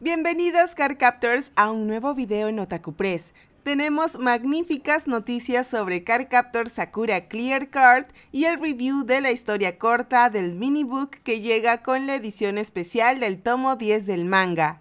Bienvenidas Captors a un nuevo video en Otaku Press. Tenemos magníficas noticias sobre Captor Sakura Clear Card y el review de la historia corta del minibook que llega con la edición especial del tomo 10 del manga.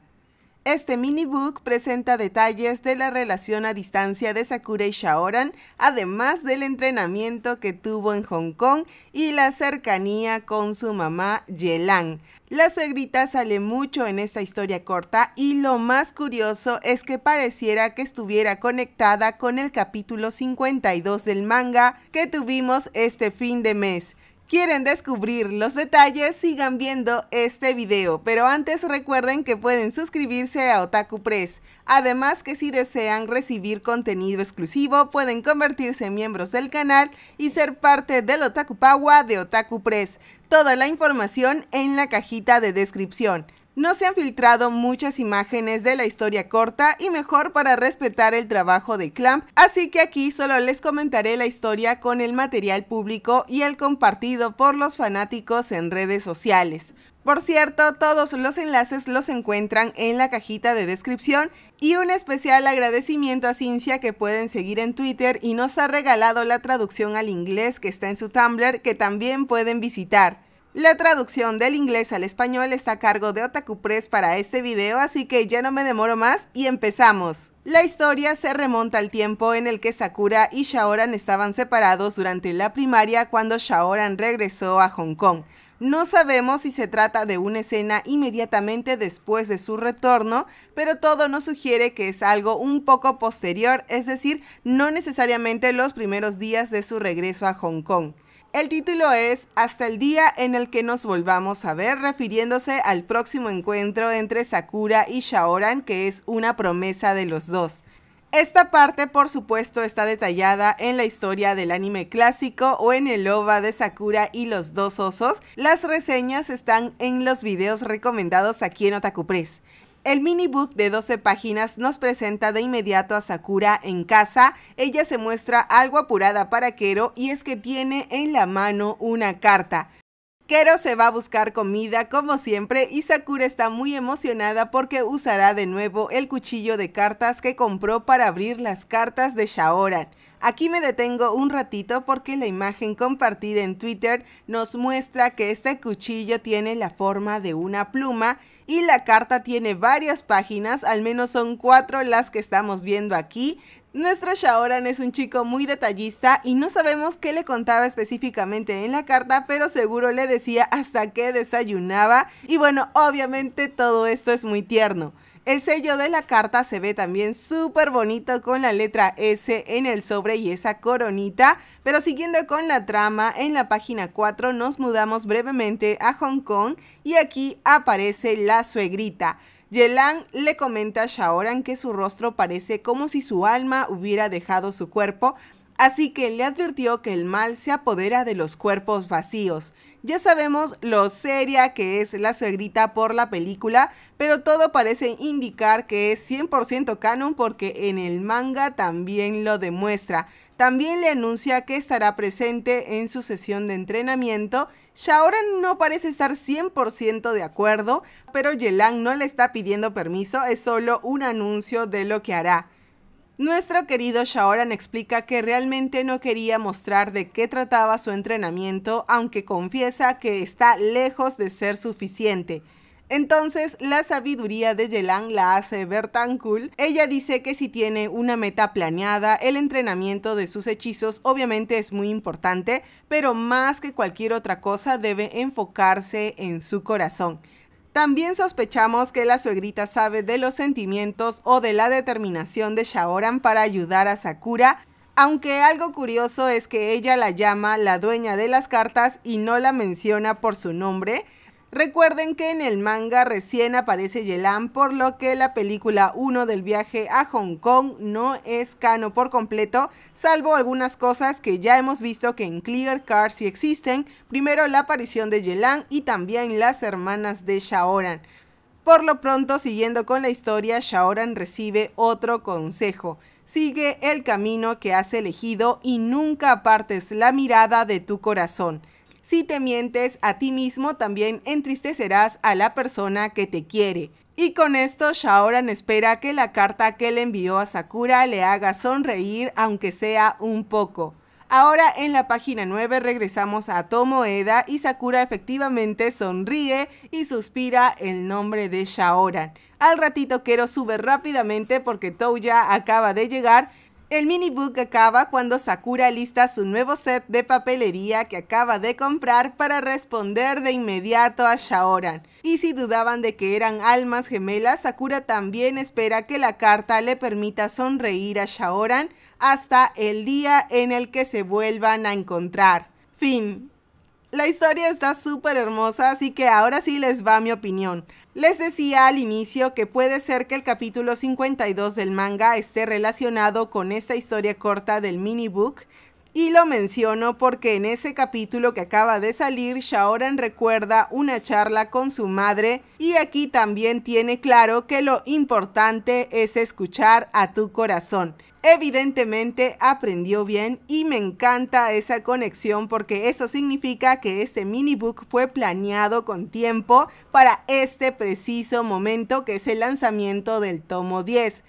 Este minibook presenta detalles de la relación a distancia de Sakura y Shaoran, además del entrenamiento que tuvo en Hong Kong y la cercanía con su mamá Yelang. La segrita sale mucho en esta historia corta y lo más curioso es que pareciera que estuviera conectada con el capítulo 52 del manga que tuvimos este fin de mes quieren descubrir los detalles, sigan viendo este video, pero antes recuerden que pueden suscribirse a Otaku Press. Además que si desean recibir contenido exclusivo, pueden convertirse en miembros del canal y ser parte del Otaku Pawa de Otaku Press. Toda la información en la cajita de descripción. No se han filtrado muchas imágenes de la historia corta y mejor para respetar el trabajo de Clamp, así que aquí solo les comentaré la historia con el material público y el compartido por los fanáticos en redes sociales. Por cierto, todos los enlaces los encuentran en la cajita de descripción y un especial agradecimiento a Cincia que pueden seguir en Twitter y nos ha regalado la traducción al inglés que está en su Tumblr que también pueden visitar. La traducción del inglés al español está a cargo de Otaku Press para este video, así que ya no me demoro más y empezamos. La historia se remonta al tiempo en el que Sakura y Shaoran estaban separados durante la primaria cuando Shaoran regresó a Hong Kong. No sabemos si se trata de una escena inmediatamente después de su retorno, pero todo nos sugiere que es algo un poco posterior, es decir, no necesariamente los primeros días de su regreso a Hong Kong. El título es Hasta el día en el que nos volvamos a ver, refiriéndose al próximo encuentro entre Sakura y Shaoran, que es una promesa de los dos. Esta parte, por supuesto, está detallada en la historia del anime clásico o en el OVA de Sakura y los dos osos. Las reseñas están en los videos recomendados aquí en Otaku Press. El mini book de 12 páginas nos presenta de inmediato a Sakura en casa. Ella se muestra algo apurada para Kero y es que tiene en la mano una carta. Kero se va a buscar comida como siempre y Sakura está muy emocionada porque usará de nuevo el cuchillo de cartas que compró para abrir las cartas de Shaoran. Aquí me detengo un ratito porque la imagen compartida en Twitter nos muestra que este cuchillo tiene la forma de una pluma y la carta tiene varias páginas, al menos son cuatro las que estamos viendo aquí. Nuestro Shaoran es un chico muy detallista y no sabemos qué le contaba específicamente en la carta, pero seguro le decía hasta qué desayunaba y bueno, obviamente todo esto es muy tierno. El sello de la carta se ve también súper bonito con la letra S en el sobre y esa coronita. Pero siguiendo con la trama, en la página 4 nos mudamos brevemente a Hong Kong y aquí aparece la suegrita. Yelan le comenta a Shaoran que su rostro parece como si su alma hubiera dejado su cuerpo, Así que le advirtió que el mal se apodera de los cuerpos vacíos. Ya sabemos lo seria que es la suegrita por la película, pero todo parece indicar que es 100% canon porque en el manga también lo demuestra. También le anuncia que estará presente en su sesión de entrenamiento. ahora no parece estar 100% de acuerdo, pero Yelang no le está pidiendo permiso, es solo un anuncio de lo que hará. Nuestro querido Shaoran explica que realmente no quería mostrar de qué trataba su entrenamiento, aunque confiesa que está lejos de ser suficiente. Entonces, la sabiduría de Yelan la hace ver tan cool. Ella dice que si tiene una meta planeada, el entrenamiento de sus hechizos obviamente es muy importante, pero más que cualquier otra cosa debe enfocarse en su corazón. También sospechamos que la suegrita sabe de los sentimientos o de la determinación de Shaoran para ayudar a Sakura, aunque algo curioso es que ella la llama la dueña de las cartas y no la menciona por su nombre, Recuerden que en el manga recién aparece Yelan, por lo que la película 1 del viaje a Hong Kong no es cano por completo, salvo algunas cosas que ya hemos visto que en Clear Car sí existen, primero la aparición de Yelan y también las hermanas de Shaoran. Por lo pronto, siguiendo con la historia, Shaoran recibe otro consejo. Sigue el camino que has elegido y nunca apartes la mirada de tu corazón. Si te mientes a ti mismo, también entristecerás a la persona que te quiere. Y con esto, Shaoran espera que la carta que le envió a Sakura le haga sonreír, aunque sea un poco. Ahora en la página 9 regresamos a Tomoeda y Sakura efectivamente sonríe y suspira el nombre de Shaoran. Al ratito Kero sube rápidamente porque Touya acaba de llegar el minibook acaba cuando Sakura lista su nuevo set de papelería que acaba de comprar para responder de inmediato a Shaoran. Y si dudaban de que eran almas gemelas, Sakura también espera que la carta le permita sonreír a Shaoran hasta el día en el que se vuelvan a encontrar. Fin. La historia está súper hermosa, así que ahora sí les va mi opinión. Les decía al inicio que puede ser que el capítulo 52 del manga esté relacionado con esta historia corta del mini book y lo menciono porque en ese capítulo que acaba de salir, Shaoran recuerda una charla con su madre y aquí también tiene claro que lo importante es escuchar a tu corazón. Evidentemente aprendió bien y me encanta esa conexión porque eso significa que este mini book fue planeado con tiempo para este preciso momento que es el lanzamiento del tomo 10.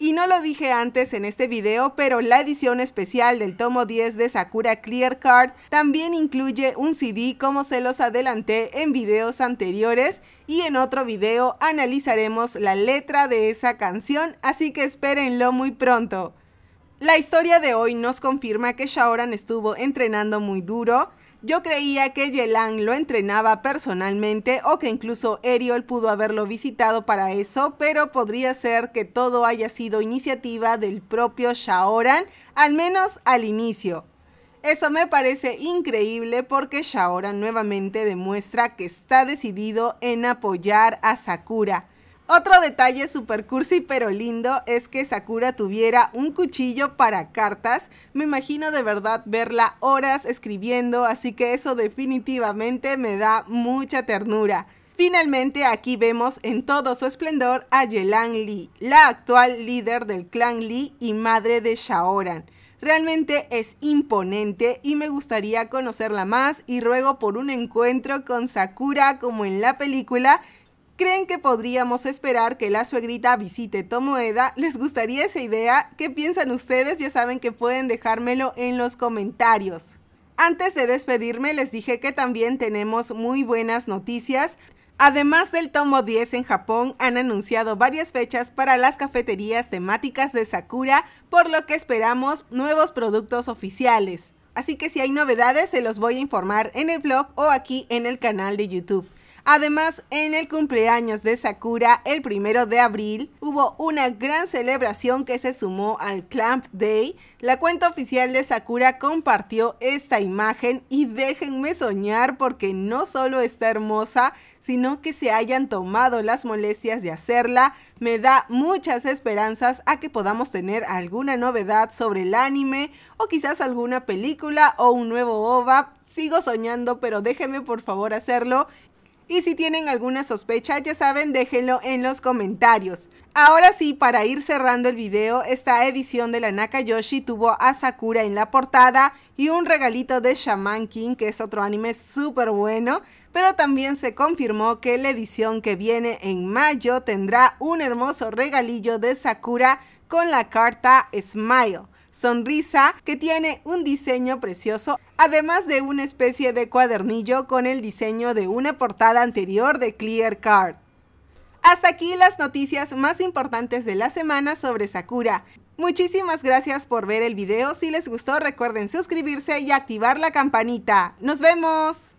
Y no lo dije antes en este video, pero la edición especial del tomo 10 de Sakura Clear Card también incluye un CD como se los adelanté en videos anteriores y en otro video analizaremos la letra de esa canción, así que espérenlo muy pronto. La historia de hoy nos confirma que Shaoran estuvo entrenando muy duro, yo creía que Yelan lo entrenaba personalmente o que incluso Eriol pudo haberlo visitado para eso, pero podría ser que todo haya sido iniciativa del propio Shaoran, al menos al inicio. Eso me parece increíble porque Shaoran nuevamente demuestra que está decidido en apoyar a Sakura. Otro detalle super cursi pero lindo es que Sakura tuviera un cuchillo para cartas. Me imagino de verdad verla horas escribiendo, así que eso definitivamente me da mucha ternura. Finalmente aquí vemos en todo su esplendor a Yelan Lee, la actual líder del clan Lee y madre de Shaoran. Realmente es imponente y me gustaría conocerla más y ruego por un encuentro con Sakura como en la película ¿Creen que podríamos esperar que la suegrita visite Tomoeda? ¿Les gustaría esa idea? ¿Qué piensan ustedes? Ya saben que pueden dejármelo en los comentarios. Antes de despedirme les dije que también tenemos muy buenas noticias. Además del tomo 10 en Japón, han anunciado varias fechas para las cafeterías temáticas de Sakura, por lo que esperamos nuevos productos oficiales. Así que si hay novedades se los voy a informar en el blog o aquí en el canal de YouTube. Además, en el cumpleaños de Sakura, el primero de abril, hubo una gran celebración que se sumó al Clamp Day. La cuenta oficial de Sakura compartió esta imagen y déjenme soñar porque no solo está hermosa, sino que se hayan tomado las molestias de hacerla. Me da muchas esperanzas a que podamos tener alguna novedad sobre el anime o quizás alguna película o un nuevo OVA. Sigo soñando, pero déjenme por favor hacerlo y si tienen alguna sospecha, ya saben, déjenlo en los comentarios. Ahora sí, para ir cerrando el video, esta edición de la Nakayoshi tuvo a Sakura en la portada y un regalito de Shaman King, que es otro anime súper bueno, pero también se confirmó que la edición que viene en mayo tendrá un hermoso regalillo de Sakura con la carta Smile sonrisa que tiene un diseño precioso, además de una especie de cuadernillo con el diseño de una portada anterior de Clear Card. Hasta aquí las noticias más importantes de la semana sobre Sakura. Muchísimas gracias por ver el video, si les gustó recuerden suscribirse y activar la campanita. ¡Nos vemos!